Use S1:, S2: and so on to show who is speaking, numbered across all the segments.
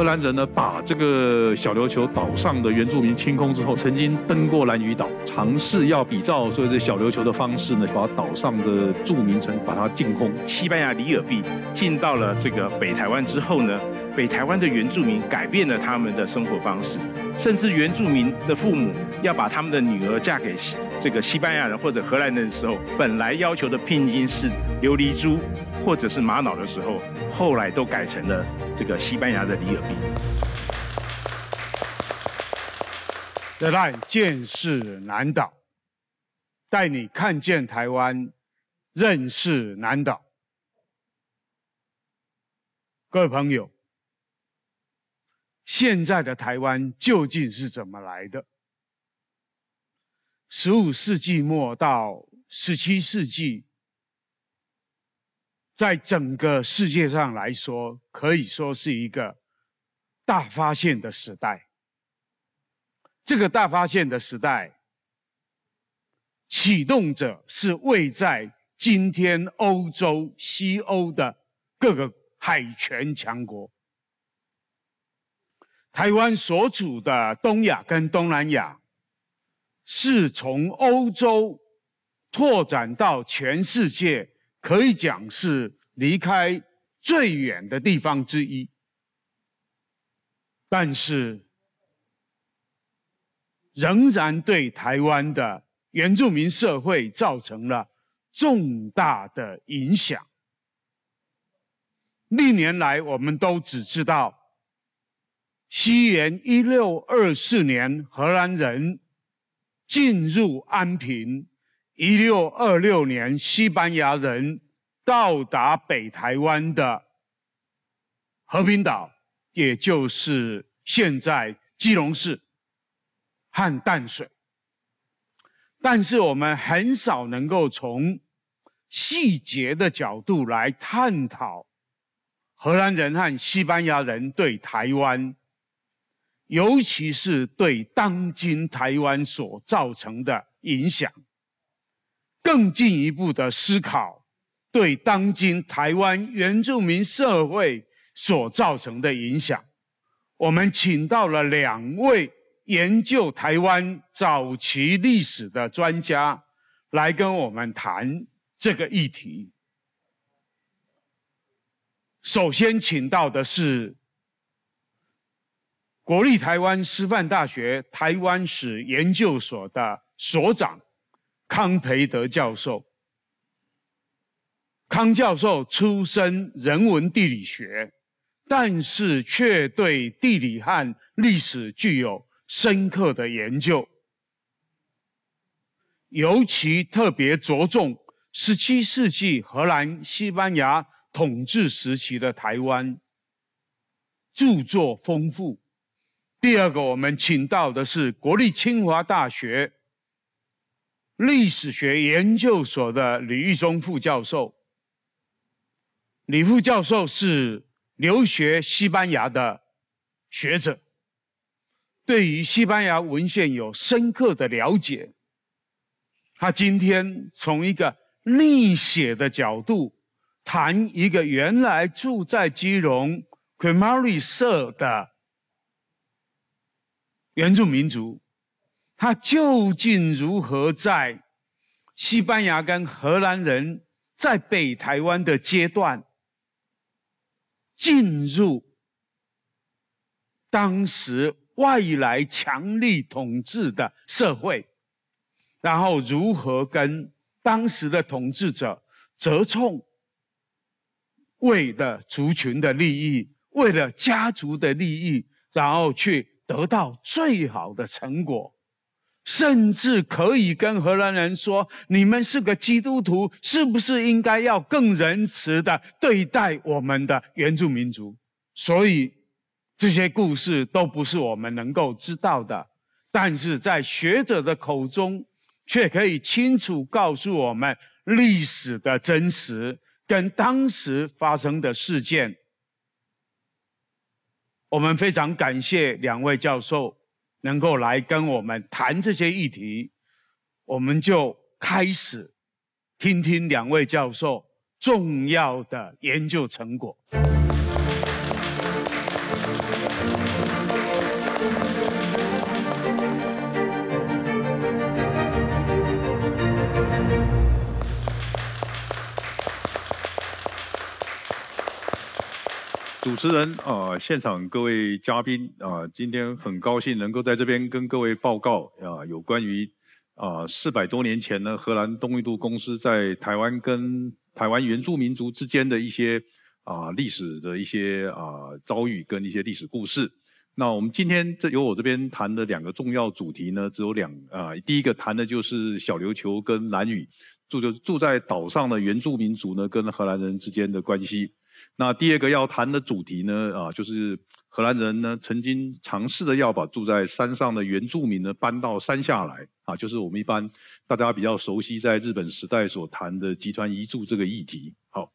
S1: 荷兰人呢，把这个小琉球岛上的原住民清空之后，曾经登过蓝屿岛，尝试要比照以这小琉球的方式呢，把
S2: 岛上的住民城把它净空。西班牙里尔币进到了这个北台湾之后呢，北台湾的原住民改变了他们的生活方式，甚至原住民的父母要把他们的女儿嫁给。这个西班牙人或者荷兰人的时候，本来要求的聘金是琉璃珠或者是玛瑙的时候，后来都改成了这个西班牙的里尔币。
S3: The line 见世难导，带你看见台湾，认识南岛。各位朋友，现在的台湾究竟是怎么来的？十五世纪末到十七世纪，在整个世界上来说，可以说是一个大发现的时代。这个大发现的时代，启动者是位在今天欧洲西欧的各个海权强国。台湾所处的东亚跟东南亚。是从欧洲拓展到全世界，可以讲是离开最远的地方之一，但是仍然对台湾的原住民社会造成了重大的影响。历年来，我们都只知道，西元一六二四年，荷兰人。进入安平，一六二六年，西班牙人到达北台湾的和平岛，也就是现在基隆市和淡水。但是我们很少能够从细节的角度来探讨荷兰人和西班牙人对台湾。尤其是对当今台湾所造成的影响，更进一步的思考对当今台湾原住民社会所造成的影响，我们请到了两位研究台湾早期历史的专家来跟我们谈这个议题。首先请到的是。国立台湾师范大学台湾史研究所的所长康培德教授，康教授出身人文地理学，但是却对地理和历史具有深刻的研究，尤其特别着重十七世纪荷兰、西班牙统治时期的台湾，著作丰富。第二个，我们请到的是国立清华大学历史学研究所的李玉忠副教授。李副教授是留学西班牙的学者，对于西班牙文献有深刻的了解。他今天从一个历史的角度，谈一个原来住在基隆 q u i m a r i 社的。原住民族，他究竟如何在西班牙跟荷兰人在北台湾的阶段进入当时外来强力统治的社会，然后如何跟当时的统治者折冲，为了族群的利益，为了家族的利益，然后去。得到最好的成果，甚至可以跟荷兰人说：“你们是个基督徒，是不是应该要更仁慈的对待我们的原住民族？”所以，这些故事都不是我们能够知道的，但是在学者的口中，却可以清楚告诉我们历史的真实跟当时发生的事件。我们非常感谢两位教授能够来跟我们谈这些议题，我们就开始听听两位教授重要的研究成果。
S1: 主持人啊，现场各位嘉宾啊，今天很高兴能够在这边跟各位报告啊，有关于啊四百多年前呢，荷兰东印度公司在台湾跟台湾原住民族之间的一些啊历史的一些啊遭遇跟一些历史故事。那我们今天这由我这边谈的两个重要主题呢，只有两啊，第一个谈的就是小琉球跟蓝屿住就住在岛上的原住民族呢跟荷兰人之间的关系。那第二个要谈的主题呢，啊，就是荷兰人呢曾经尝试的要把住在山上的原住民呢搬到山下来，啊，就是我们一般大家比较熟悉在日本时代所谈的集团移住这个议题。好，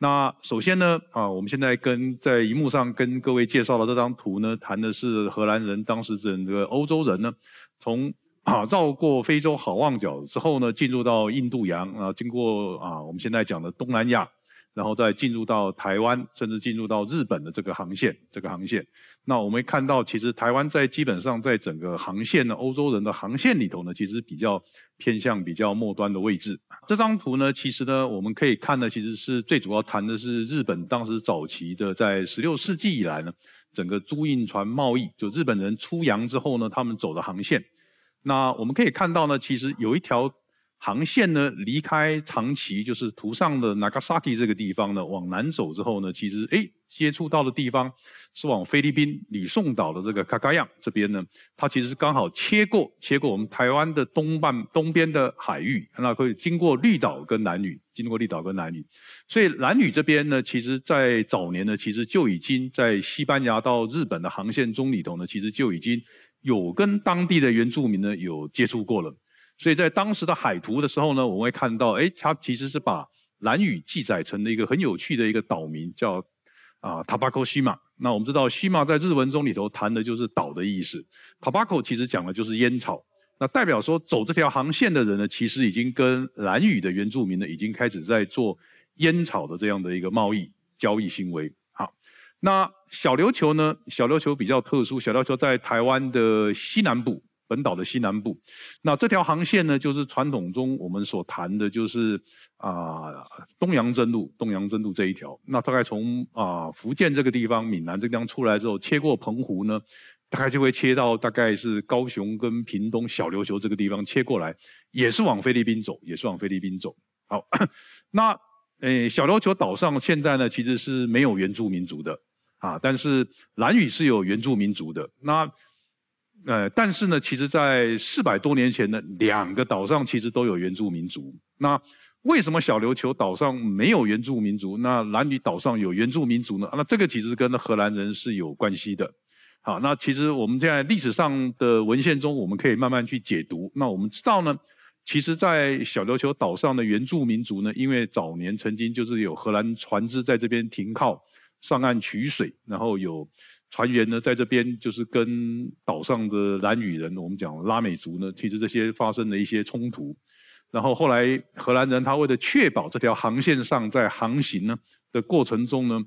S1: 那首先呢，啊，我们现在跟在荧幕上跟各位介绍的这张图呢，谈的是荷兰人当时整个欧洲人呢，从啊绕过非洲好望角之后呢，进入到印度洋啊，经过啊我们现在讲的东南亚。然后再进入到台湾，甚至进入到日本的这个航线，这个航线。那我们看到，其实台湾在基本上在整个航线呢，欧洲人的航线里头呢，其实比较偏向比较末端的位置。这张图呢，其实呢，我们可以看的，其实是最主要谈的是日本当时早期的在十六世纪以来呢，整个租印船贸易，就日本人出洋之后呢，他们走的航线。那我们可以看到呢，其实有一条。航线呢，离开长崎，就是图上的 Nagasaki 这个地方呢，往南走之后呢，其实哎，接触到的地方是往菲律宾吕宋岛的这个卡加样这边呢，它其实是刚好切过切过我们台湾的东半东边的海域，那可以经过绿岛跟南屿，经过绿岛跟南屿，所以南屿这边呢，其实在早年呢，其实就已经在西班牙到日本的航线中里头呢，其实就已经有跟当地的原住民呢有接触过了。所以在当时的海图的时候呢，我们会看到，哎，它其实是把蓝屿记载成了一个很有趣的一个岛名，叫啊 Tabaco 西马。那我们知道西马在日文中里头谈的就是岛的意思 t o b a c o 其实讲的就是烟草。那代表说走这条航线的人呢，其实已经跟蓝屿的原住民呢，已经开始在做烟草的这样的一个贸易交易行为。好，那小琉球呢？小琉球比较特殊，小琉球在台湾的西南部。本岛的西南部，那这条航线呢，就是传统中我们所谈的，就是啊东洋真路，东洋真路这一条。那大概从啊福建这个地方、闽南这个地方出来之后，切过澎湖呢，大概就会切到大概是高雄跟屏东小琉球这个地方切过来，也是往菲律宾走，也是往菲律宾走。好，那诶，小琉球岛上现在呢其实是没有原住民族的啊，但是蓝屿是有原住民族的。那呃，但是呢，其实，在四百多年前呢，两个岛上其实都有原住民族。那为什么小琉球岛上没有原住民族？那男女岛上有原住民族呢？那这个其实跟荷兰人是有关系的。好，那其实我们在历史上的文献中，我们可以慢慢去解读。那我们知道呢，其实，在小琉球岛上的原住民族呢，因为早年曾经就是有荷兰船只在这边停靠，上岸取水，然后有。船员呢，在这边就是跟岛上的蓝屿人，我们讲拉美族呢，其实这些发生了一些冲突。然后后来荷兰人他为了确保这条航线上在航行呢的过程中呢，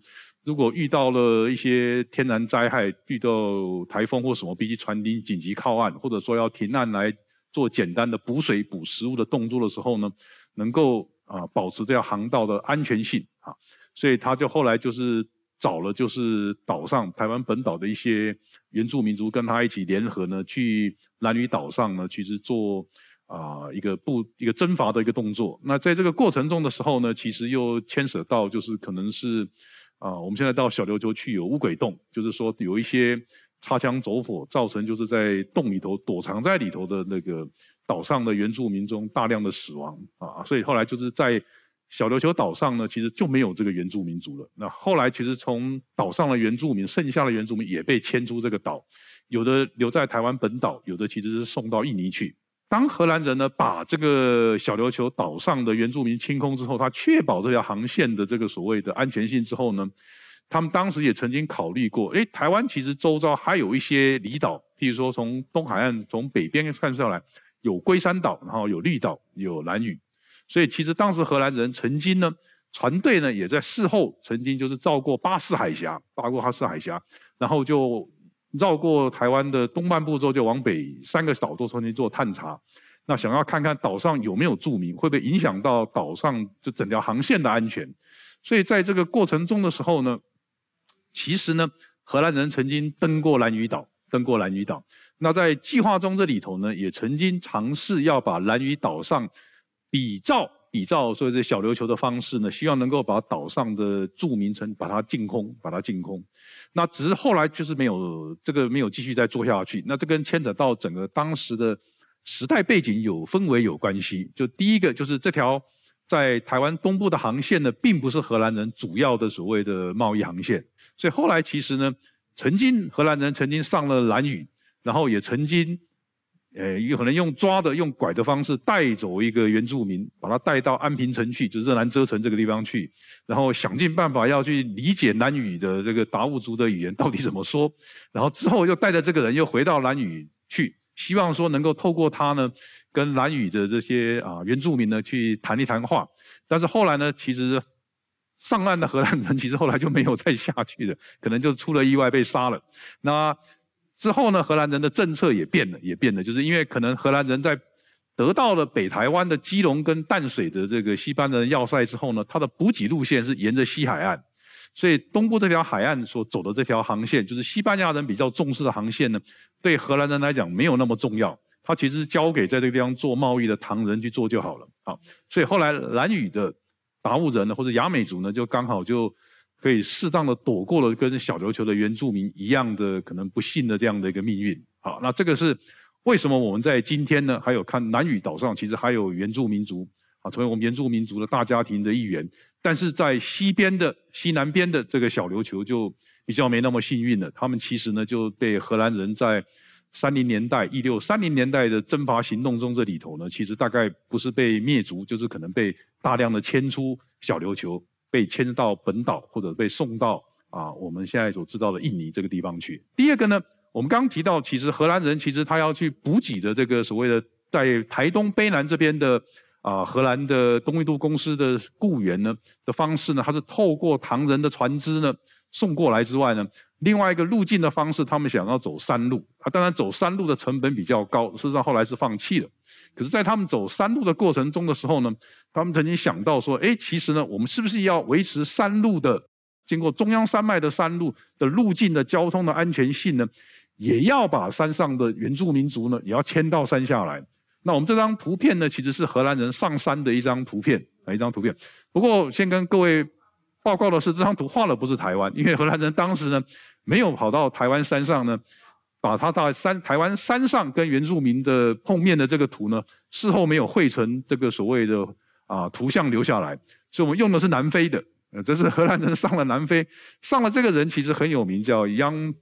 S1: 如果遇到了一些天然灾害，遇到台风或什么，必须船丁紧急靠岸，或者说要停岸来做简单的补水、补食物的动作的时候呢，能够啊保持这条航道的安全性啊，所以他就后来就是。找了就是岛上台湾本岛的一些原住民族跟他一起联合呢，去蓝屿岛上呢，其实做啊一个不一个征伐的一个动作。那在这个过程中的时候呢，其实又牵扯到就是可能是啊我们现在到小琉球去有乌鬼洞，就是说有一些擦枪走火，造成就是在洞里头躲藏在里头的那个岛上的原住民中大量的死亡啊，所以后来就是在。小琉球岛上呢，其实就没有这个原住民族了。那后来其实从岛上的原住民，剩下的原住民也被迁出这个岛，有的留在台湾本岛，有的其实是送到印尼去。当荷兰人呢把这个小琉球岛上的原住民清空之后，他确保这条航线的这个所谓的安全性之后呢，他们当时也曾经考虑过，诶，台湾其实周遭还有一些离岛，譬如说从东海岸从北边看上来有龟山岛，然后有绿岛，有蓝屿。所以其实当时荷兰人曾经呢，船队呢也在事后曾经就是绕过巴士海峡，绕过巴士海峡，然后就绕过台湾的东半部之后，就往北三个岛都重新做探查，那想要看看岛上有没有著民，会不会影响到岛上就整条航线的安全。所以在这个过程中的时候呢，其实呢，荷兰人曾经登过蓝屿岛，登过蓝屿岛。那在计划中这里头呢，也曾经尝试要把蓝屿岛上。比照比照，所以这小琉球的方式呢，希望能够把岛上的著名城把它净空，把它净空。那只是后来就是没有这个没有继续再做下去。那这跟牵扯到整个当时的时代背景有氛围有关系。就第一个就是这条在台湾东部的航线呢，并不是荷兰人主要的所谓的贸易航线。所以后来其实呢，曾经荷兰人曾经上了蓝屿，然后也曾经。呃，有可能用抓的、用拐的方式带走一个原住民，把他带到安平城去，就是热兰遮城这个地方去，然后想尽办法要去理解南语的这个达悟族的语言到底怎么说，然后之后又带着这个人又回到南语去，希望说能够透过他呢，跟南语的这些啊原住民呢去谈一谈话，但是后来呢，其实上岸的荷兰人其实后来就没有再下去了，可能就出了意外被杀了，那。之后呢，荷兰人的政策也变了，也变了，就是因为可能荷兰人在得到了北台湾的基隆跟淡水的这个西班牙人要塞之后呢，它的补给路线是沿着西海岸，所以东部这条海岸所走的这条航线，就是西班牙人比较重视的航线呢，对荷兰人来讲没有那么重要，他其实交给在这个地方做贸易的唐人去做就好了。好，所以后来兰语的达悟人呢，或者雅美族呢，就刚好就。可以适当的躲过了跟小琉球的原住民一样的可能不幸的这样的一个命运。好，那这个是为什么我们在今天呢？还有看南屿岛上其实还有原住民族啊，成为我们原住民族的大家庭的一员。但是在西边的西南边的这个小琉球就比较没那么幸运了。他们其实呢就被荷兰人在三零年代一六三零年代的征伐行动中这里头呢，其实大概不是被灭族，就是可能被大量的迁出小琉球。被迁到本岛，或者被送到啊，我们现在所知道的印尼这个地方去。第二个呢，我们刚刚提到，其实荷兰人其实他要去补给的这个所谓的在台东卑南这边的啊，荷兰的东印度公司的雇员呢的方式呢，他是透过唐人的船只呢送过来之外呢。另外一个路径的方式，他们想要走山路啊，当然走山路的成本比较高，事实上后来是放弃了。可是，在他们走山路的过程中的时候呢，他们曾经想到说，哎，其实呢，我们是不是要维持山路的经过中央山脉的山路的路径的交通的安全性呢？也要把山上的原住民族呢，也要迁到山下来。那我们这张图片呢，其实是荷兰人上山的一张图片啊，一张图片。不过，先跟各位。报告的是这张图画的不是台湾，因为荷兰人当时呢，没有跑到台湾山上呢，把他到山台湾山上跟原住民的碰面的这个图呢，事后没有绘成这个所谓的啊图像留下来，所以我们用的是南非的，呃，这是荷兰人上了南非，上了这个人其实很有名，叫 Young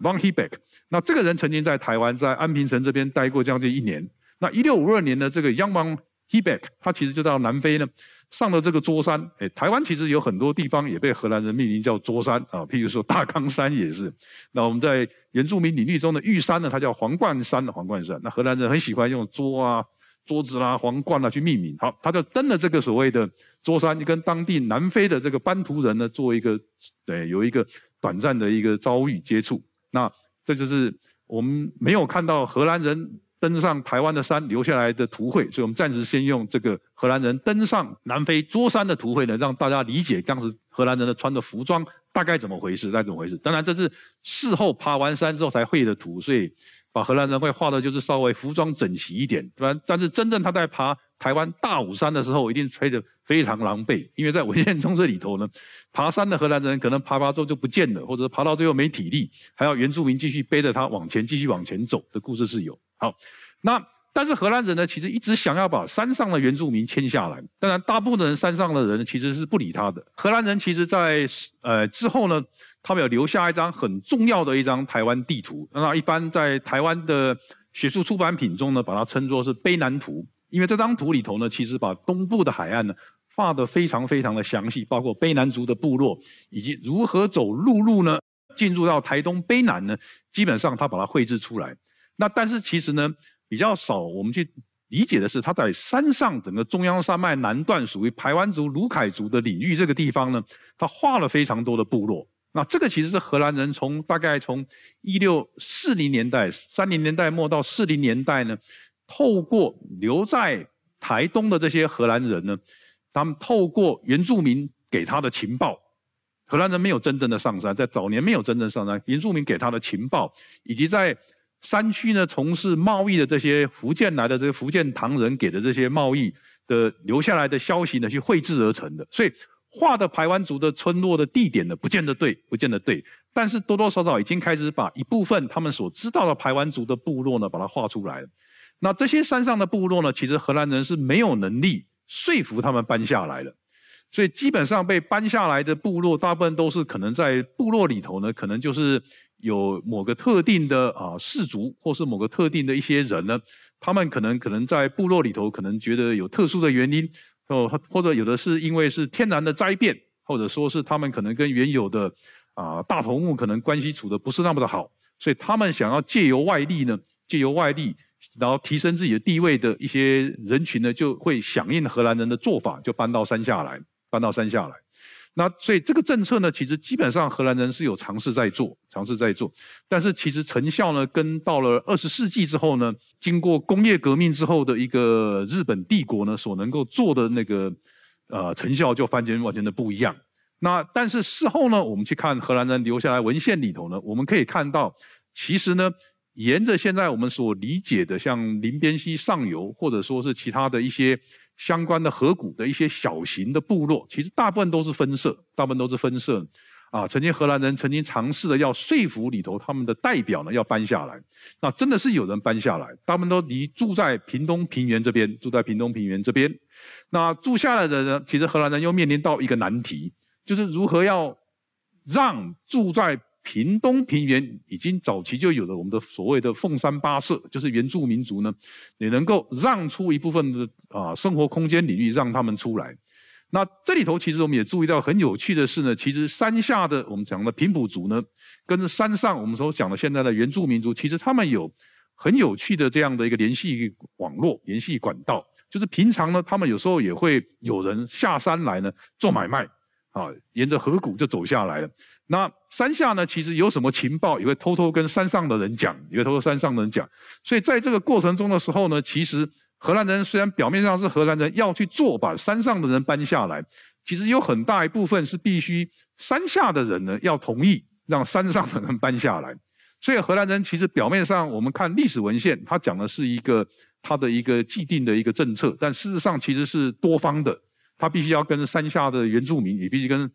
S1: Van h e b e k 那这个人曾经在台湾在安平城这边待过将近一年。那一六五二年的这个 Young Van h e b e k 他其实就到南非呢。上了这个桌山，哎，台湾其实有很多地方也被荷兰人命名叫桌山啊，譬如说大冈山也是。那我们在原住民领域中的玉山呢，它叫皇冠山的皇冠山。那荷兰人很喜欢用桌啊、桌子啦、皇冠啦去命名。好，他就登了这个所谓的桌山，跟当地南非的这个班图人呢做一个，对，有一个短暂的一个遭遇接触。那这就是我们没有看到荷兰人。登上台湾的山留下来的图绘，所以我们暂时先用这个荷兰人登上南非桌山的图绘呢，让大家理解当时荷兰人的穿着服装大概怎么回事，概怎么回事。当然这是事后爬完山之后才绘的图，所以把荷兰人会画的就是稍微服装整齐一点。对吧？但是真正他在爬台湾大武山的时候，一定穿得非常狼狈，因为在文献中这里头呢，爬山的荷兰人可能爬爬之后就不见了，或者爬到最后没体力，还要原住民继续背着他往前继续往前走的故事是有。好，那但是荷兰人呢，其实一直想要把山上的原住民签下来。当然，大部分人山上的人其实是不理他的。荷兰人其实，在呃之后呢，他们有留下一张很重要的一张台湾地图。那一般在台湾的学术出版品中呢，把它称作是卑南图，因为这张图里头呢，其实把东部的海岸呢画的非常非常的详细，包括卑南族的部落以及如何走陆路呢，进入到台东卑南呢，基本上他把它绘制出来。那但是其实呢，比较少我们去理解的是，他在山上整个中央山脉南段属于排湾族、卢凯族的领域这个地方呢，他画了非常多的部落。那这个其实是荷兰人从大概从一六四零年代、三零年代末到四零年代呢，透过留在台东的这些荷兰人呢，他们透过原住民给他的情报，荷兰人没有真正的上山，在早年没有真正上山，原住民给他的情报以及在山区呢，从事贸易的这些福建来的这个福建唐人给的这些贸易的留下来的消息呢，去绘制而成的。所以画的排湾族的村落的地点呢，不见得对，不见得对。但是多多少少已经开始把一部分他们所知道的排湾族的部落呢，把它画出来了。那这些山上的部落呢，其实荷兰人是没有能力说服他们搬下来的。所以基本上被搬下来的部落，大部分都是可能在部落里头呢，可能就是。有某个特定的啊氏族，或是某个特定的一些人呢，他们可能可能在部落里头，可能觉得有特殊的原因，或或者有的是因为是天然的灾变，或者说是他们可能跟原有的啊大头目可能关系处的不是那么的好，所以他们想要借由外力呢，借由外力，然后提升自己的地位的一些人群呢，就会响应荷兰人的做法，就搬到山下来，搬到山下来。那所以这个政策呢，其实基本上荷兰人是有尝试在做，尝试在做，但是其实成效呢，跟到了二十世纪之后呢，经过工业革命之后的一个日本帝国呢，所能够做的那个呃成效，就完全完全的不一样。那但是事后呢，我们去看荷兰人留下来文献里头呢，我们可以看到，其实呢，沿着现在我们所理解的像林边溪上游，或者说是其他的一些。相关的河谷的一些小型的部落，其实大部分都是分社，大部分都是分社。啊，曾经荷兰人曾经尝试的要说服里头他们的代表呢要搬下来，那真的是有人搬下来，他们都离住在屏东平原这边，住在屏东平原这边。那住下来的人，其实荷兰人又面临到一个难题，就是如何要让住在。屏东平原已经早期就有了我们的所谓的凤山八社，就是原住民族呢，也能够让出一部分的啊生活空间领域让他们出来。那这里头其实我们也注意到很有趣的是呢，其实山下的我们讲的平埔族呢，跟山上我们所讲的现在的原住民族，其实他们有很有趣的这样的一个联系网络、联系管道，就是平常呢他们有时候也会有人下山来呢做买卖啊，沿着河谷就走下来了。那山下呢？其实有什么情报，也会偷偷跟山上的人讲，也会偷偷山上的人讲。所以在这个过程中的时候呢，其实荷兰人虽然表面上是荷兰人要去做把山上的人搬下来，其实有很大一部分是必须山下的人呢要同意让山上的人搬下来。所以荷兰人其实表面上我们看历史文献，他讲的是一个他的一个既定的一个政策，但事实上其实是多方的，他必须要跟山下的原住民也必须跟。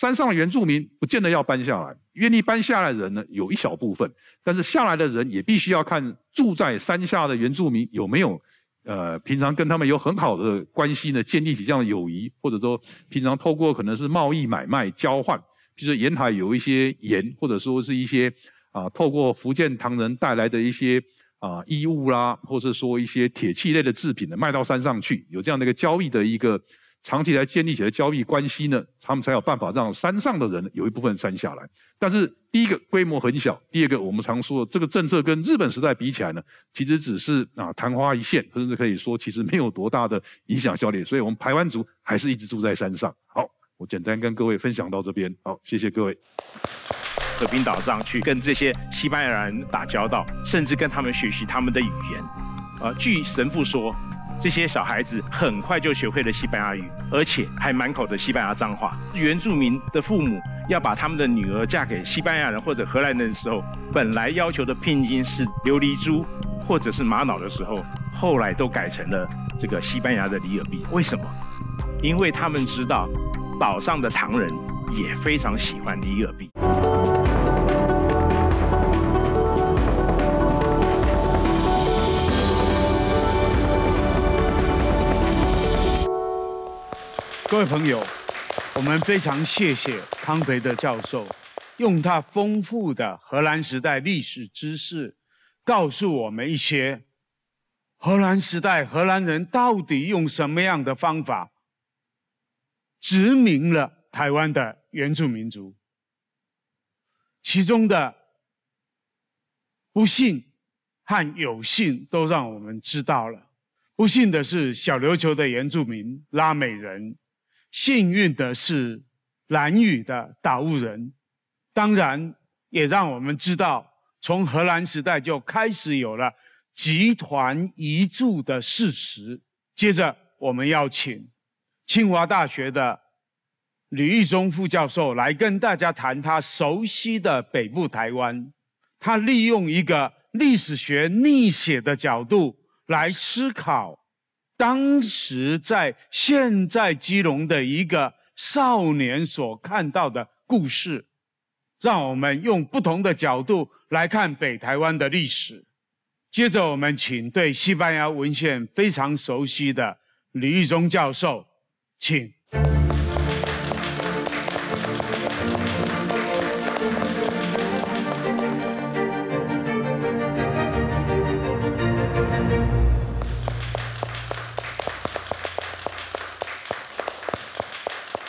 S1: 山上的原住民不见得要搬下来，愿意搬下来的人呢，有一小部分。但是下来的人也必须要看住在山下的原住民有没有，呃，平常跟他们有很好的关系呢，建立起这样的友谊，或者说平常透过可能是贸易买卖交换，比如说沿海有一些盐，或者说是一些啊，透过福建唐人带来的一些啊衣物啦，或者说一些铁器类的制品呢，卖到山上去，有这样的一个交易的一个。长期来建立起来交易关系呢，他们才有办法让山上的人有一部分山下来。但是第一个规模很小，第二个我们常说这个政策跟日本时代比起来呢，其实只是啊昙花一现，甚至可以说其实没有多大的影响效力。所以，我们台湾族还是一直
S2: 住在山上。好，我简单跟各位分享到这边。好，谢谢各位。和冰岛上去跟这些西班牙人打交道，甚至跟他们学习他们的语言。啊，据神父说。这些小孩子很快就学会了西班牙语，而且还满口的西班牙脏话。原住民的父母要把他们的女儿嫁给西班牙人或者荷兰人的时候，本来要求的聘金是琉璃珠或者是玛瑙的时候，后来都改成了这个西班牙的里尔币。为什么？因为他们知道岛上的唐人也非常喜欢里尔币。
S3: 各位朋友，我们非常谢谢康培德教授，用他丰富的荷兰时代历史知识，告诉我们一些荷兰时代荷兰人到底用什么样的方法殖民了台湾的原住民族。其中的不幸和有幸都让我们知道了。不幸的是，小琉球的原住民拉美人。幸运的是，蓝雨的导务人，当然也让我们知道，从荷兰时代就开始有了集团遗嘱的事实。接着，我们要请清华大学的吕玉忠副教授来跟大家谈他熟悉的北部台湾。他利用一个历史学逆写的角度来思考。当时在现在基隆的一个少年所看到的故事，让我们用不同的角度来看北台湾的历史。接着，我们请对西班牙文献非常熟悉的李玉忠教授，请。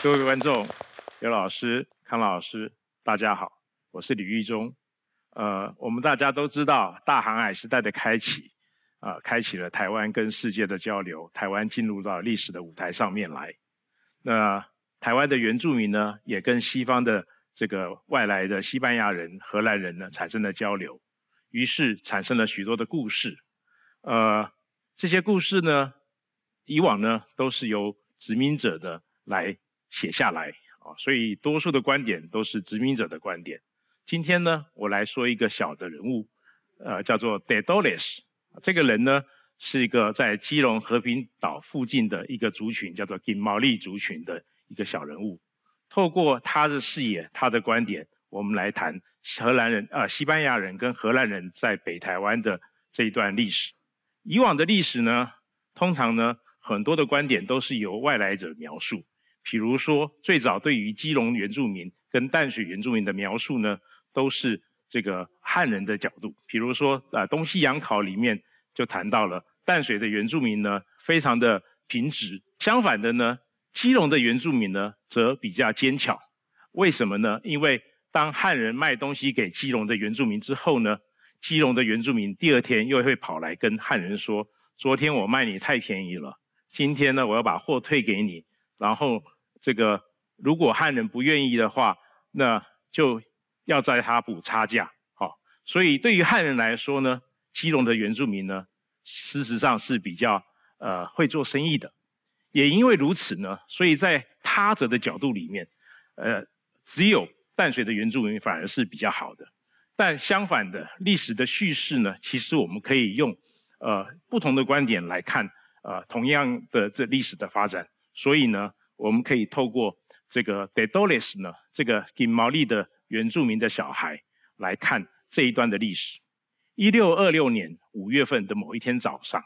S2: 各位观众，刘老师、康老师，大家好，我是李玉中。呃，我们大家都知道，大航海时代的开启，啊，开启了台湾跟世界的交流，台湾进入到历史的舞台上面来。那台湾的原住民呢，也跟西方的这个外来的西班牙人、荷兰人呢，产生了交流，于是产生了许多的故事。呃，这些故事呢，以往呢，都是由殖民者的来。写下来啊，所以多数的观点都是殖民者的观点。今天呢，我来说一个小的人物，呃，叫做 De Dolis。这个人呢，是一个在基隆和平岛附近的一个族群，叫做金 l 利族群的一个小人物。透过他的视野、他的观点，我们来谈荷兰人、呃，西班牙人跟荷兰人在北台湾的这一段历史。以往的历史呢，通常呢，很多的观点都是由外来者描述。比如说，最早对于基隆原住民跟淡水原住民的描述呢，都是这个汉人的角度。比如说，啊，《东西洋考》里面就谈到了淡水的原住民呢，非常的平直；相反的呢，基隆的原住民呢，则比较坚强。为什么呢？因为当汉人卖东西给基隆的原住民之后呢，基隆的原住民第二天又会跑来跟汉人说：“昨天我卖你太便宜了，今天呢，我要把货退给你。”然后，这个如果汉人不愿意的话，那就要在他补差价。好，所以对于汉人来说呢，基隆的原住民呢，事实上是比较呃会做生意的。也因为如此呢，所以在他者的角度里面，呃，只有淡水的原住民反而是比较好的。但相反的，历史的叙事呢，其实我们可以用呃不同的观点来看，呃，同样的这历史的发展。所以呢，我们可以透过这个 De d o l u s 呢，这个金毛利的原住民的小孩来看这一段的历史。一六二六年五月份的某一天早上，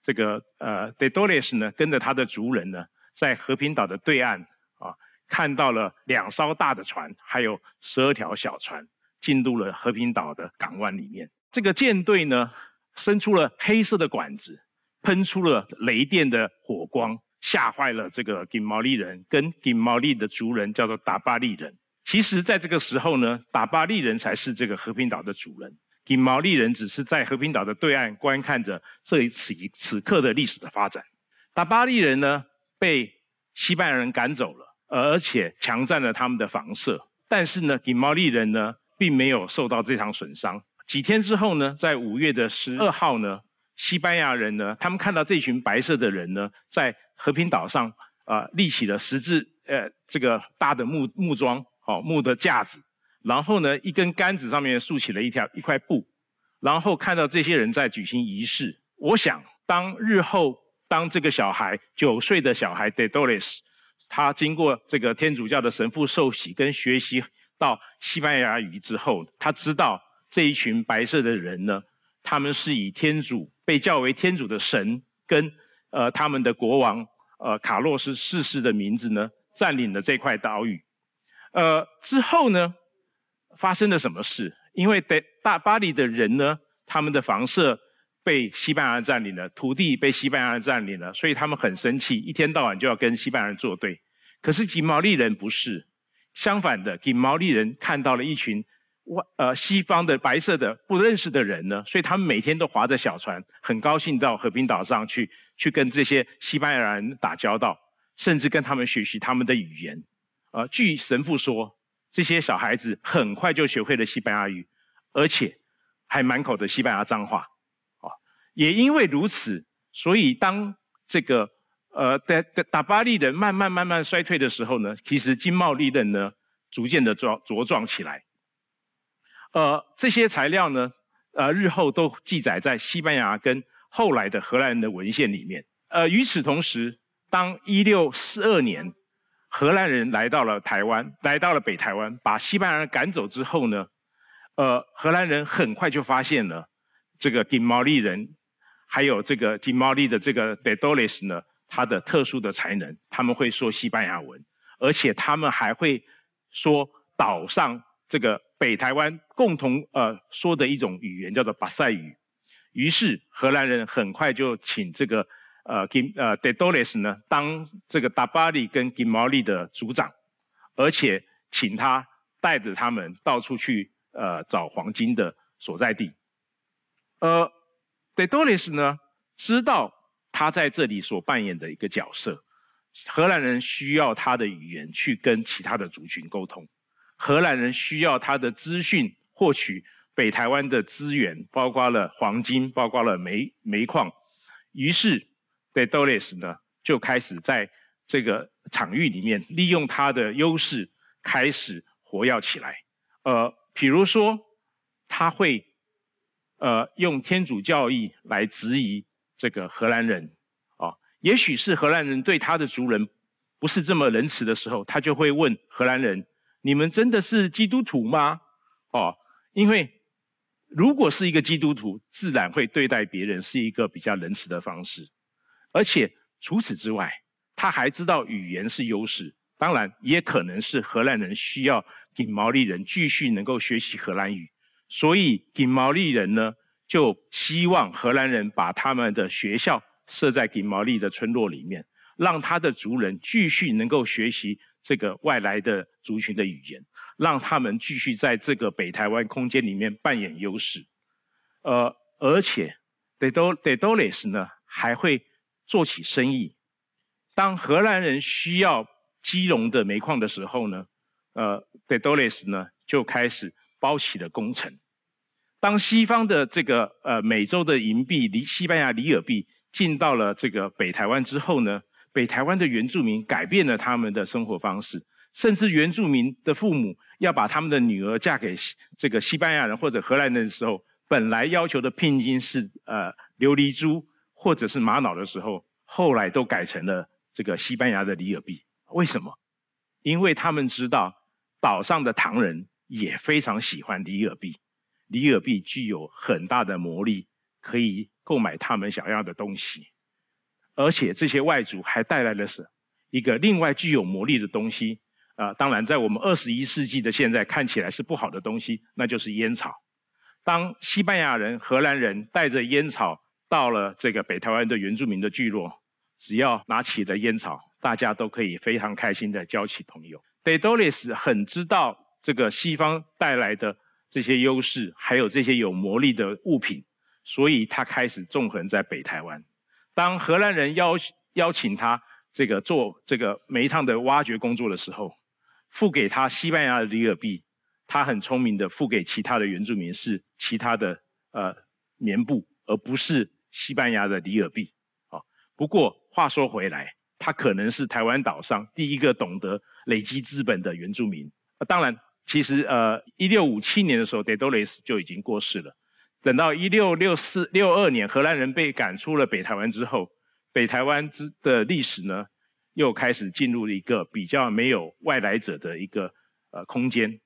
S2: 这个呃 De d o l u s 呢，跟着他的族人呢，在和平岛的对岸啊，看到了两艘大的船，还有十二条小船进入了和平岛的港湾里面。这个舰队呢，伸出了黑色的管子，喷出了雷电的火光。吓坏了这个金毛利人，跟金毛利的族人叫做达巴利人。其实，在这个时候呢，达巴利人才是这个和平岛的主人，金毛利人只是在和平岛的对岸观看着这一此此刻的历史的发展。达巴利人呢，被西班牙人赶走了，而且强占了他们的房舍。但是呢，金毛利人呢，并没有受到这场损伤。几天之后呢，在五月的十二号呢。西班牙人呢？他们看到这群白色的人呢，在和平岛上啊立起了十字，呃，这个大的木木桩，好木的架子，然后呢，一根杆子上面竖起了一条一块布，然后看到这些人在举行仪式。我想，当日后，当这个小孩九岁的小孩 Dedolis，他经过这个天主教的神父受洗跟学习到西班牙语之后，他知道这一群白色的人呢。他们是以天主被叫为天主的神跟呃他们的国王呃卡洛斯四世的名字呢占领了这块岛屿，呃之后呢发生了什么事？因为的大巴黎的人呢他们的房舍被西班牙占领了，土地被西班牙占领了，所以他们很生气，一天到晚就要跟西班牙人作对。可是吉毛利人不是，相反的，吉毛利人看到了一群。外呃，西方的白色的不认识的人呢，所以他们每天都划着小船，很高兴到和平岛上去，去跟这些西班牙人打交道，甚至跟他们学习他们的语言。呃，据神父说，这些小孩子很快就学会了西班牙语，而且还满口的西班牙脏话。哦，也因为如此，所以当这个呃的的达巴利的慢慢慢慢衰退的时候呢，其实经贸利润呢逐渐的壮茁壮起来。呃，这些材料呢，呃，日后都记载在西班牙跟后来的荷兰人的文献里面。呃，与此同时，当1642年荷兰人来到了台湾，来到了北台湾，把西班牙人赶走之后呢，呃，荷兰人很快就发现了这个金毛利人，还有这个金毛利的这个 de dolis 呢，他的特殊的才能，他们会说西班牙文，而且他们还会说岛上这个。北台湾共同呃说的一种语言叫做巴塞语，于是荷兰人很快就请这个呃金呃 de d o l r s 呢当这个达巴利跟金毛利的组长，而且请他带着他们到处去呃找黄金的所在地。呃，de d o l r s 呢知道他在这里所扮演的一个角色，荷兰人需要他的语言去跟其他的族群沟通。荷兰人需要他的资讯获取北台湾的资源，包括了黄金，包括了煤煤矿。于是，德 l 雷斯呢就开始在这个场域里面利用他的优势，开始活跃起来。呃，比如说，他会，呃，用天主教义来质疑这个荷兰人。啊，也许是荷兰人对他的族人不是这么仁慈的时候，他就会问荷兰人。你们真的是基督徒吗？哦，因为如果是一个基督徒，自然会对待别人是一个比较仁慈的方式。而且除此之外，他还知道语言是优势。当然，也可能是荷兰人需要顶毛利人继续能够学习荷兰语，所以顶毛利人呢，就希望荷兰人把他们的学校设在顶毛利的村落里面，让他的族人继续能够学习。这个外来的族群的语言，让他们继续在这个北台湾空间里面扮演优势。呃，而且，de Dol de Dolis 呢还会做起生意。当荷兰人需要基隆的煤矿的时候呢，呃，de Dolis 呢就开始包起了工程。当西方的这个呃美洲的银币离西班牙里尔币进到了这个北台湾之后呢？被台湾的原住民改变了他们的生活方式，甚至原住民的父母要把他们的女儿嫁给这个西班牙人或者荷兰人的时候，本来要求的聘金是呃琉璃珠或者是玛瑙的时候，后来都改成了这个西班牙的里尔币。为什么？因为他们知道岛上的唐人也非常喜欢里尔币，里尔币具有很大的魔力，可以购买他们想要的东西。而且这些外族还带来了是一个另外具有魔力的东西啊！当然，在我们二十一世纪的现在看起来是不好的东西，那就是烟草。当西班牙人、荷兰人带着烟草到了这个北台湾的原住民的聚落，只要拿起了烟草，大家都可以非常开心的交起朋友。d e o l i s 很知道这个西方带来的这些优势，还有这些有魔力的物品，所以他开始纵横在北台湾。当荷兰人邀邀请他这个做这个煤炭的挖掘工作的时候，付给他西班牙的里尔币，他很聪明的付给其他的原住民是其他的呃棉布，而不是西班牙的里尔币。啊，不过话说回来，他可能是台湾岛上第一个懂得累积资本的原住民。当然，其实呃，一六五七年的时候，德多雷斯就已经过世了。等到一六六四六二年，荷兰人被赶出了北台湾之后，北台湾之的历史呢，又开始进入了一个比较没有外来者的一个呃空间。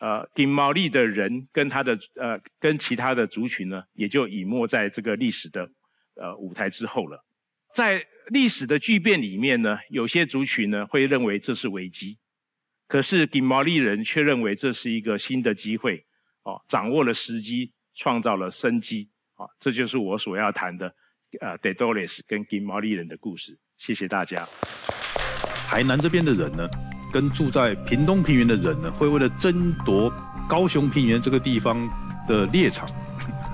S2: 呃，丁毛利的人跟他的呃跟其他的族群呢，也就隐没在这个历史的呃舞台之后了。在历史的巨变里面呢，有些族群呢会认为这是危机，可是丁毛利人却认为这是一个新的机会哦，掌握了时机。创造了生机，啊，这就是我所要谈的，呃，德 l 雷斯跟金毛利人的故事。谢谢大家。海南这边
S1: 的人呢，跟住在屏东平原的人呢，会为了争夺高雄平原这个地方的猎场，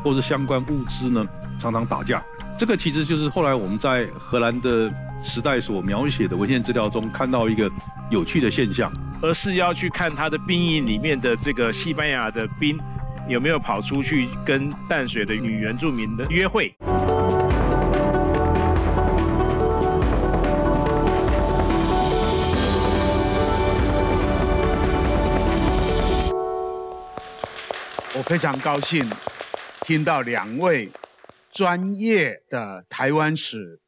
S1: 或是相关物资呢，常常打架。这个其实就是后来我们在荷兰的时代所描写的文献资料中看到一个有趣的现象。
S2: 而是要去看他的兵营里面的这个西班牙的兵。有没有跑出去跟淡水的女原住民的约会？
S3: 我非常高兴听到两位专业的台湾史，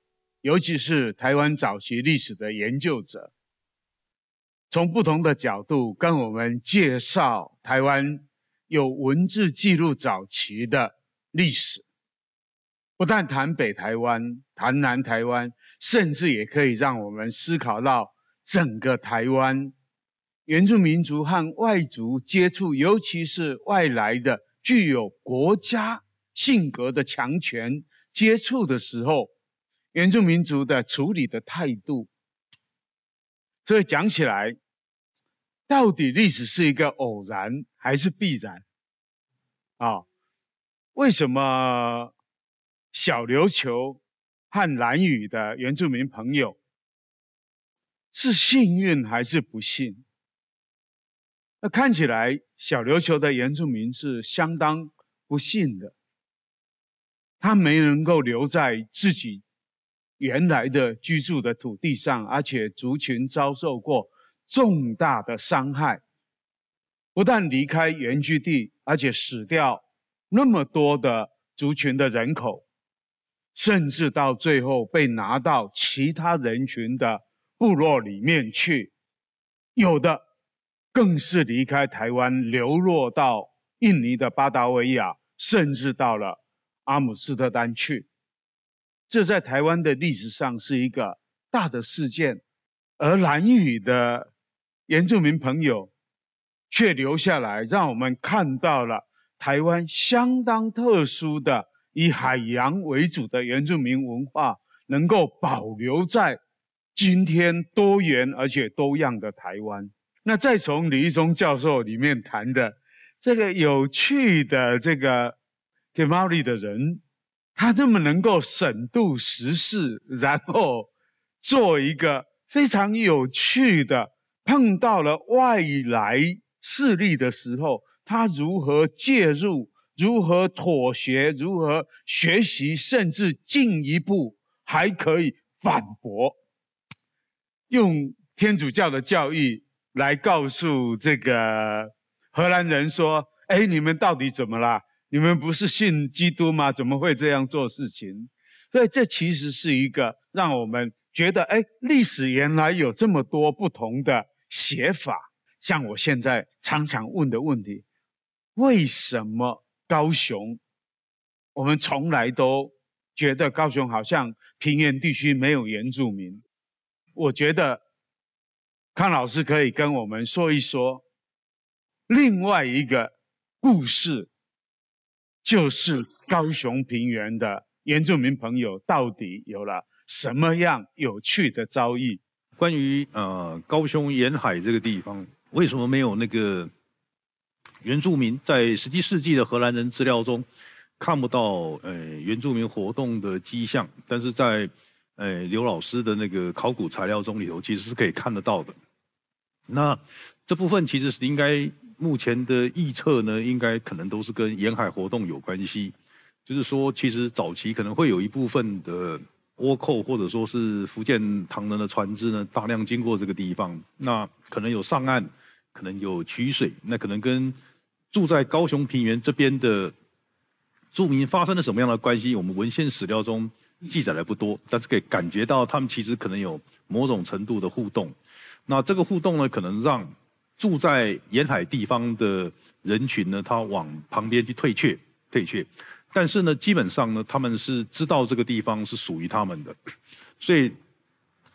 S3: 尤其是台湾早期历史的研究者，从不同的角度跟我们介绍台湾。有文字记录早期的历史，不但谈北台湾、谈南台湾，甚至也可以让我们思考到整个台湾原住民族和外族接触，尤其是外来的具有国家性格的强权接触的时候，原住民族的处理的态度。所以讲起来。到底历史是一个偶然还是必然？啊，为什么小琉球和蓝屿的原住民朋友是幸运还是不幸？那看起来小琉球的原住民是相当不幸的，他没能够留在自己原来的居住的土地上，而且族群遭受过。重大的伤害，不但离开原居地，而且死掉那么多的族群的人口，甚至到最后被拿到其他人群的部落里面去，有的更是离开台湾流落到印尼的巴达维亚，甚至到了阿姆斯特丹去。这在台湾的历史上是一个大的事件，而蓝雨的。原住民朋友却留下来，让我们看到了台湾相当特殊的以海洋为主的原住民文化能够保留在今天多元而且多样的台湾。那再从李一中教授里面谈的这个有趣的这个 a 玛 i 的人，他这么能够审度时事，然后做一个非常有趣的。碰到了外来势力的时候，他如何介入？如何妥协？如何学习？甚至进一步还可以反驳？用天主教的教义来告诉这个荷兰人说：“哎，你们到底怎么啦？你们不是信基督吗？怎么会这样做事情？”所以，这其实是一个让我们觉得：哎，历史原来有这么多不同的。写法像我现在常常问的问题：为什么高雄？我们从来都觉得高雄好像平原地区没有原住民。我觉得康老师可以跟我们说一说另外一个故事，就是高雄平原的原住民朋友
S1: 到底有了什么样有趣的遭遇？关于呃高雄沿海这个地方，为什么没有那个原住民？在十七世纪的荷兰人资料中看不到呃原住民活动的迹象，但是在呃刘老师的那个考古材料中里头，其实是可以看得到的。那这部分其实是应该目前的预测呢，应该可能都是跟沿海活动有关系，就是说其实早期可能会有一部分的。倭寇或者说是福建唐人的船只呢，大量经过这个地方，那可能有上岸，可能有取水，那可能跟住在高雄平原这边的住民发生了什么样的关系？我们文献史料中记载的不多，但是可以感觉到他们其实可能有某种程度的互动。那这个互动呢，可能让住在沿海地方的人群呢，他往旁边去退却，退却。但是呢，基本上呢，他们是知道这个地方是属于他们的，所以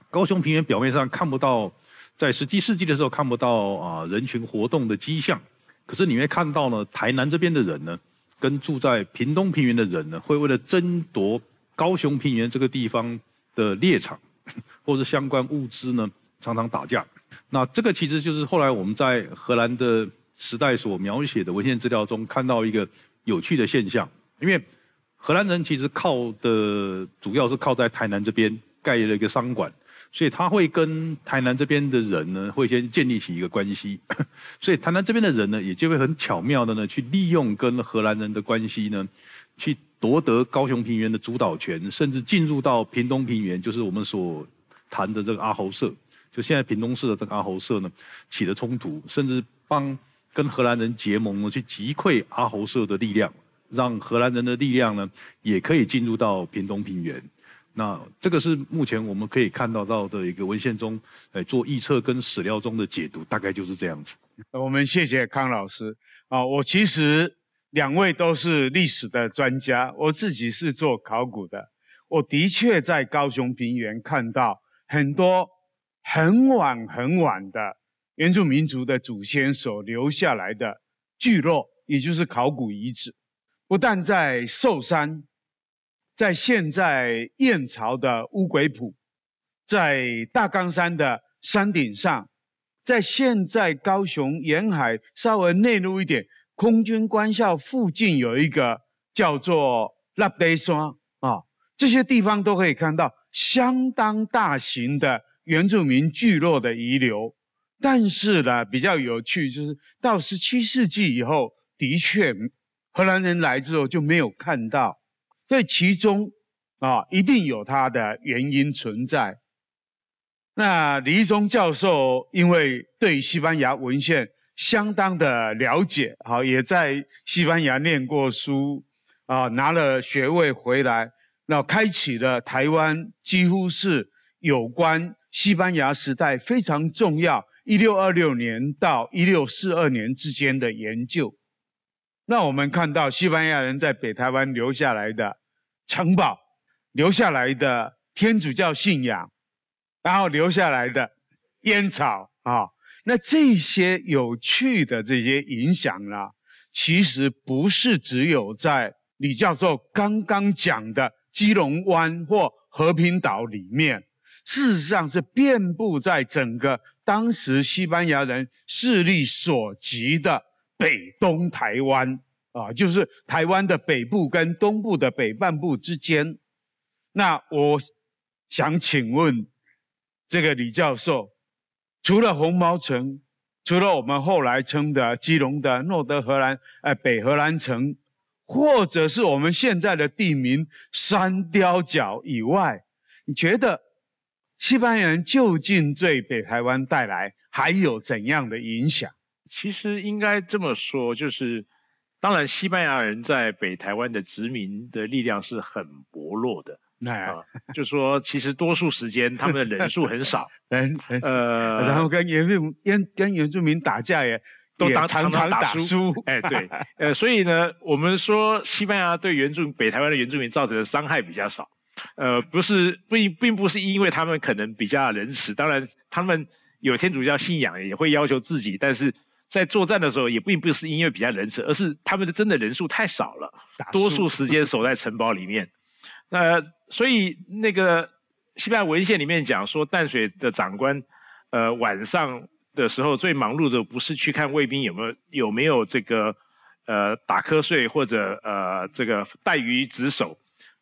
S1: 高雄平原表面上看不到，在十七世纪的时候看不到啊人群活动的迹象。可是你会看到呢，台南这边的人呢，跟住在屏东平原的人呢，会为了争夺高雄平原这个地方的猎场 或者相关物资呢，常常打架。那这个其实就是后来我们在荷兰的时代所描写的文献资料中看到一个有趣的现象。因为荷兰人其实靠的主要是靠在台南这边盖了一个商馆，所以他会跟台南这边的人呢，会先建立起一个关系，所以台南这边的人呢，也就会很巧妙的呢，去利用跟荷兰人的关系呢，去夺得高雄平原的主导权，甚至进入到屏东平原，就是我们所谈的这个阿猴社，就现在屏东市的这个阿猴社呢，起了冲突，甚至帮跟荷兰人结盟，呢，去击溃阿猴社的力量。让荷兰人的力量呢，也可以进入到屏东平原。那这个是目前我们可以看到到的一个文献中，哎，做预测跟史料中的解读，大概就是这样子。
S3: 我们谢谢康老师啊！我其实两位都是历史的专家，我自己是做考古的。我的确在高雄平原看到很多很晚很晚的原住民族的祖先所留下来的聚落，也就是考古遗址。不但在寿山，在现在燕巢的乌鬼埔，在大冈山的山顶上，在现在高雄沿海稍微内陆一点空军官校附近有一个叫做拉贝双啊，这些地方都可以看到相当大型的原住民聚落的遗留。但是呢，比较有趣就是到十七世纪以后，的确。荷兰人来之后就没有看到，所以其中啊一定有它的原因存在。那黎中教授因为对西班牙文献相当的了解，好，也在西班牙念过书啊，拿了学位回来，那开启了台湾几乎是有关西班牙时代非常重要，一六二六年到一六四二年之间的研究。那我们看到西班牙人在北台湾留下来的城堡，留下来的天主教信仰，然后留下来的烟草啊，那这些有趣的这些影响呢，其实不是只有在李教授刚刚讲的基隆湾或和平岛里面，事实上是遍布在整个当时西班牙人势力所及的。北东台湾啊，就是台湾的北部跟东部的北半部之间。那我想请问这个李教授，除了红毛城，除了我们后来称的基隆的诺德荷兰，哎，北荷兰城，或者是我们现在的地名山雕角以外，你觉得西班牙人究竟对北台湾带来
S2: 还有怎样的影响？其实应该这么说，就是，当然，西班牙人在北台湾的殖民的力量是很薄弱的，那，就说其实多数时间他们的人数很少，很呃，然后跟
S3: 原住民跟跟原住民打架也都常常打输，哎对，
S2: 呃，所以呢，我们说西班牙对原住北台湾的原住民造成的伤害比较少，呃，不是并并不是因为他们可能比较仁慈，当然他们有天主教信仰也会要求自己，但是。在作战的时候，也并不是因为比较仁慈，而是他们的真的人数太少了，多数时间守在城堡里面。那所以那个西班牙文献里面讲说，淡水的长官，呃，晚上的时候最忙碌的不是去看卫兵有没有有没有这个呃打瞌睡或者呃这个怠于值守，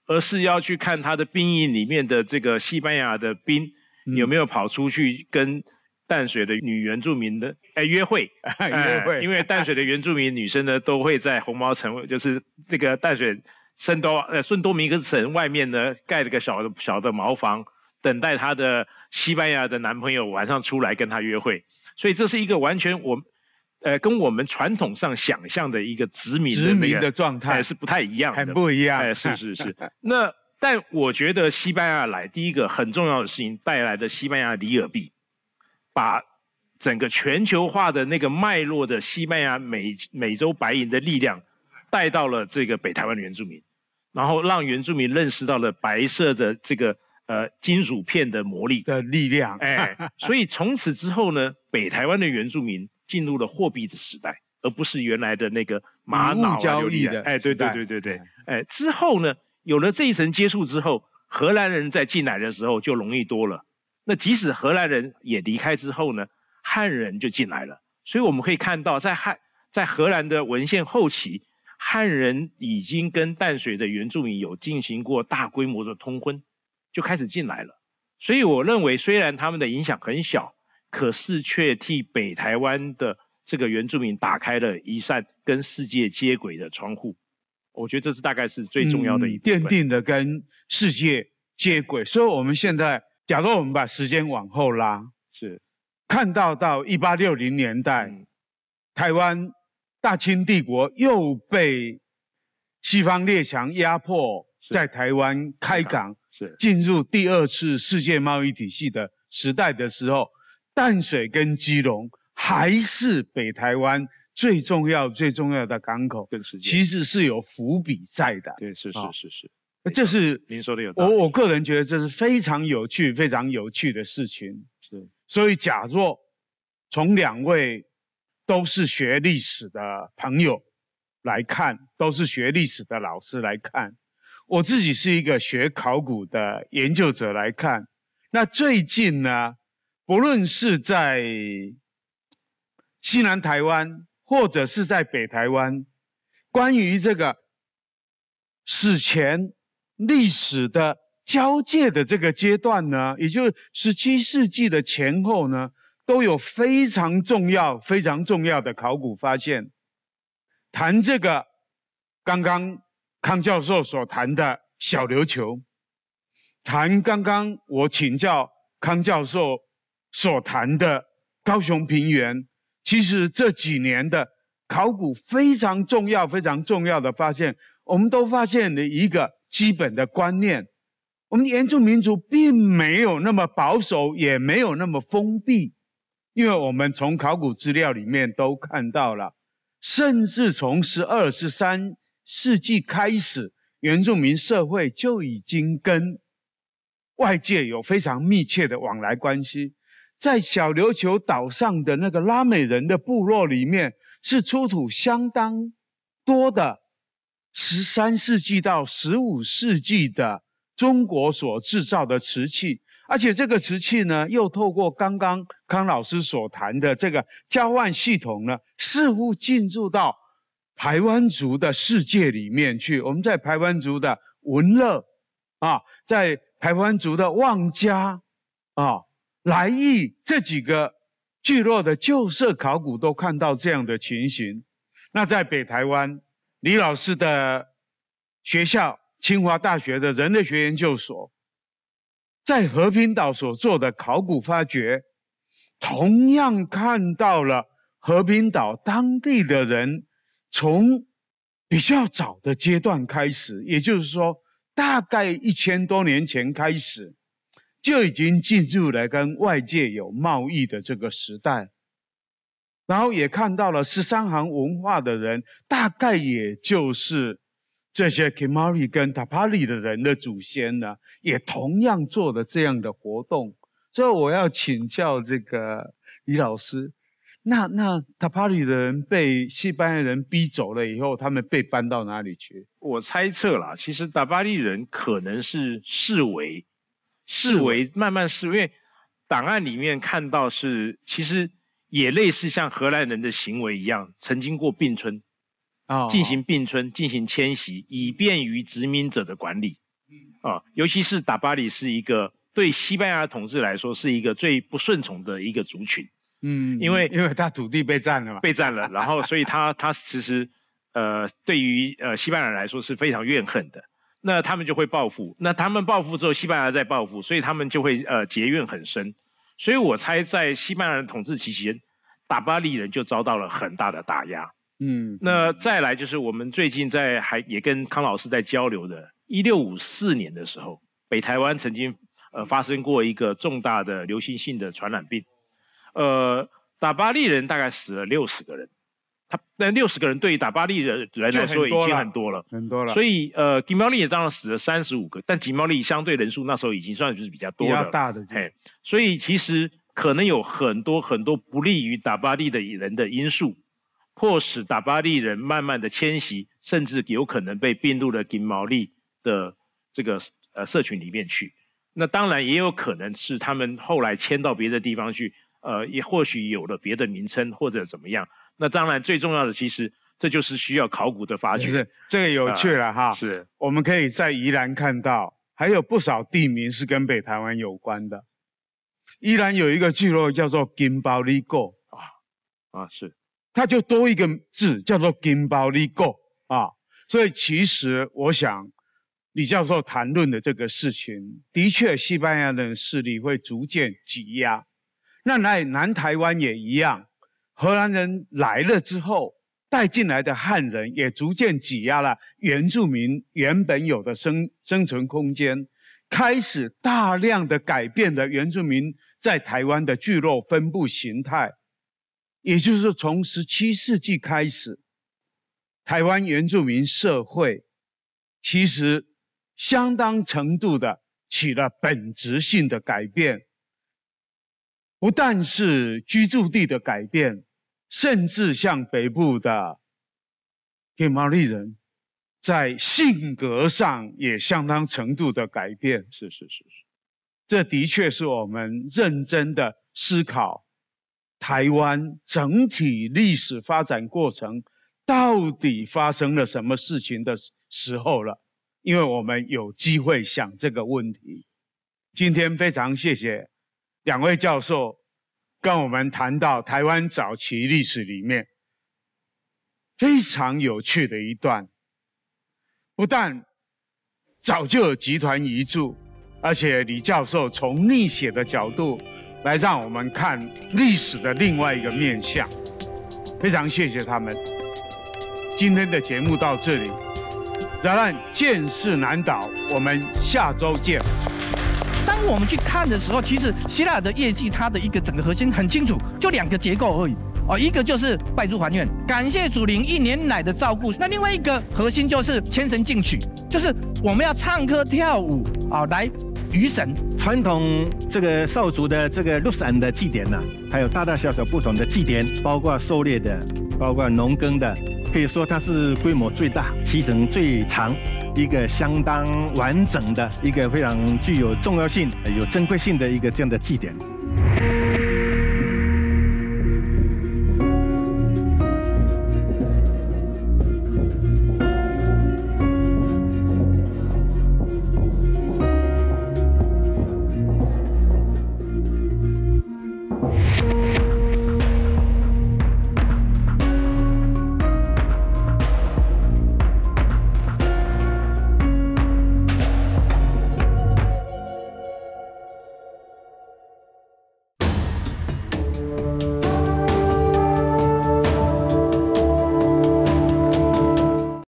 S2: 而是要去看他的兵营里面的这个西班牙的兵有没有跑出去跟。淡水的女原住民的哎约会 约会，因为淡水的原住民女生呢，都会在红毛城，就是这个淡水圣多呃圣多明格城外面呢，盖了个小小的茅房，等待她的西班牙的男朋友晚上出来跟她约会。所以这是一个完全我呃跟我们传统上想象的一个殖民殖民的状态是不太一样的，很不一样。哎，是是是。那但我觉得西班牙来第一个很重要的事情带来的西班牙里尔币。把整个全球化的那个脉络的西班牙美美洲白银的力量带到了这个北台湾的原住民，然后让原住民认识到了白色的这个呃金属片的魔力的力量。哎，所以从此之后呢，北台湾的原住民进入了货币的时代，而不是原来的那个玛瑙交易的。哎，对对对对对。哎，之后呢，有了这一层接触之后，荷兰人在进来的时候就容易多了。那即使荷兰人也离开之后呢，汉人就进来了。所以我们可以看到，在汉在荷兰的文献后期，汉人已经跟淡水的原住民有进行过大规模的通婚，就开始进来了。所以我认为，虽然他们的影响很小，可是却替北台湾的这个原住民打开了一扇跟世界接轨的窗户。我觉得这是大概是最重要的。一奠定的跟世界
S3: 接轨，所以我们现在。假如我们把时间往后拉，是看到到一八六零年代，台湾大清帝国又被西方列强压迫，在台湾开港，是进入第二次世界贸易体系的时代的时候，淡水跟基隆还是北台湾最重要最重要的港口，其实是有伏笔在的。对，是是是是。这是 您说的有道理。我我个人觉得这是非常有趣、非常有趣的事情。是，所以假若从两位都是学历史的朋友来看，都是学历史的老师来看，我自己是一个学考古的研究者来看，那最近呢，不论是在西南台湾或者是在北台湾，关于这个史前。历史的交界的这个阶段呢，也就是十七世纪的前后呢，都有非常重要、非常重要的考古发现。谈这个，刚刚康教授所谈的小琉球，谈刚刚我请教康教授所谈的高雄平原，其实这几年的考古非常重要、非常重要的发现，我们都发现了一个。基本的观念，我们的原住民族并没有那么保守，也没有那么封闭，因为我们从考古资料里面都看到了，甚至从十二、十三世纪开始，原住民社会就已经跟外界有非常密切的往来关系。在小琉球岛上的那个拉美人的部落里面，是出土相当多的。十三世纪到十五世纪的中国所制造的瓷器，而且这个瓷器呢，又透过刚刚康老师所谈的这个交换系统呢，似乎进入到台湾族的世界里面去。我们在台湾族的文乐啊，在台湾族的望家啊、来意这几个聚落的旧社考古都看到这样的情形。那在北台湾。李老师的学校，清华大学的人类学研究所，在和平岛所做的考古发掘，同样看到了和平岛当地的人从比较早的阶段开始，也就是说，大概一千多年前开始，就已经进入了跟外界有贸易的这个时代。然后也看到了十三行文化的人，大概也就是这些 Kemari 跟 Tapari 的人的祖先呢，也同样做的这样的活动。所以我要请教这个李老师，那那 Tapari 的人被西班牙人逼走了以后，他们
S2: 被搬到哪里去？我猜测啦，其实 Tapari 人可能是视为视为慢慢视为，档案里面看到是其实。也类似像荷兰人的行为一样，曾经过并村，啊，进行并村，进行迁徙，以便于殖民者的管理。嗯，啊，尤其是达巴里是一个对西班牙统治来说是一个最不顺从的一个族群。嗯，因为因为他土地被占了嘛，被占了，然后所以他他其实，呃，对于呃西班牙来说是非常怨恨的。那他们就会报复。那他们报复之后，西班牙再报复，所以他们就会呃结怨很深。所以我猜，在西班牙人统治期间，达巴利人就遭到了很大的打压。嗯，那再来就是我们最近在还也跟康老师在交流的，一六五四年的时候，北台湾曾经呃发生过一个重大的流行性的传染病，呃，达巴利人大概死了六十个人。那六十个人对于达巴利人来说已经很
S3: 多了，很多了。所
S2: 以，呃，吉毛利也当然死了三十五个，但吉毛利相对人数那时候已经算是比较多了，比较大的。嘿，所以其实可能有很多很多不利于打巴利的人的因素，迫使打巴利人慢慢的迁徙，甚至有可能被并入了吉毛利的这个呃社群里面去。那当然也有可能是他们后来迁到别的地方去，呃，也或许有了别的名称或者怎么样。那当然，最重要的其实这就是需要考古的发掘，是这个有趣了哈。是
S3: 我们可以在宜兰看到，还有不少地名是跟北台湾有关的。宜兰有一个聚落叫做金包里沟啊啊，是它就多一个字叫做金包里沟啊。所以其实我想，李教授谈论的这个事情，的确西班牙人势力会逐渐挤压，那来南台湾也一样。荷兰人来了之后，带进来的汉人也逐渐挤压了原住民原本有的生生存空间，开始大量的改变了原住民在台湾的聚落分布形态，也就是说，从十七世纪开始，台湾原住民社会其实相当程度的起了本质性的改变。不但是居住地的改变，甚至像北部的黑毛利人，在性格上也相当程度的改变。是是是是，这的确是我们认真的思考台湾整体历史发展过程到底发生了什么事情的时候了，因为我们有机会想这个问题。今天非常谢谢。两位教授跟我们谈到台湾早期历史里面非常有趣的一段，不但早就有集团遗著，而且李教授从逆写的角度来让我们看历史的另外一个面相，非常谢谢他们。今天的节目到这里，们见势难倒，我们下周见。
S1: 我们去看的时候，其实希腊的业绩，它的一个整个核心很清楚，就两个结构而已哦，一个就是拜诸还愿，感谢主灵一年来的照顾；那另外一个核心就是千神进取，就是我们要唱歌跳舞啊来娱神。传统这个少族的这个路神的祭典呐，还有大大小小
S2: 不同的祭典，包括狩猎的，包括农耕的，可以说它是规模最大、期程最长。一个相当完整的一个非常具有重要性、有珍贵性的一个这样的祭典。